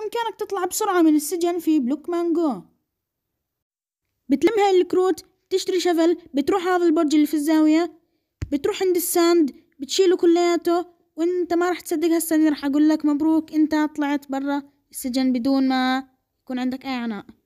بإمكانك تطلع بسرعة من السجن في بلوك مانجو بتلم هاي الكروت بتشتري شفل بتروح هذا البرج اللي في الزاوية بتروح عند الساند بتشيله كلياته وانت ما رح تصدق هسه رح اقول لك مبروك انت طلعت برا السجن بدون ما يكون عندك اي عناء